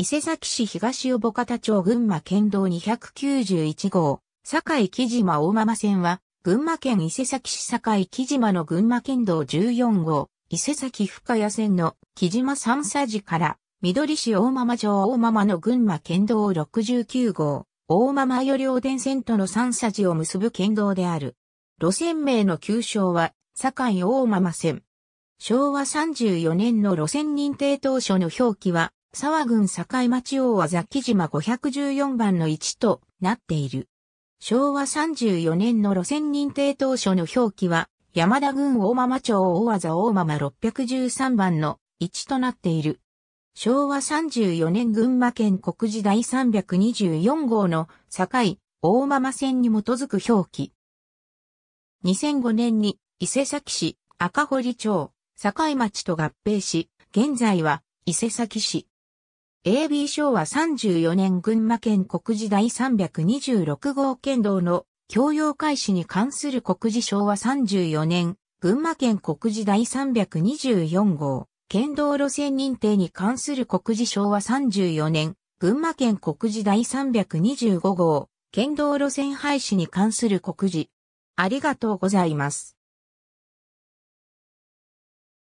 伊勢崎市東尾方町群馬県道291号、堺木島大間線は、群馬県伊勢崎市堺木島の群馬県道14号、伊勢崎深谷線の木島三佐寺から、緑市大間町大間の群馬県道69号、大間よりお電線との三佐寺を結ぶ県道である。路線名の旧称は、堺大間線。昭和34年の路線認定当初の表記は、沢郡境町王は雑木島514番の1となっている。昭和34年の路線認定当初の表記は、山田郡大間町大和大間613番の1となっている。昭和34年群馬県国時第324号の境、大間線に基づく表記。2005年に伊勢崎市、赤堀町、境町と合併し、現在は伊勢崎市、AB 昭和34年群馬県国事第326号県道の共用開始に関する国事昭和34年群馬県国事第324号県道路線認定に関する国事昭和34年群馬県国事第325号県道路線廃止に関する国事ありがとうございます。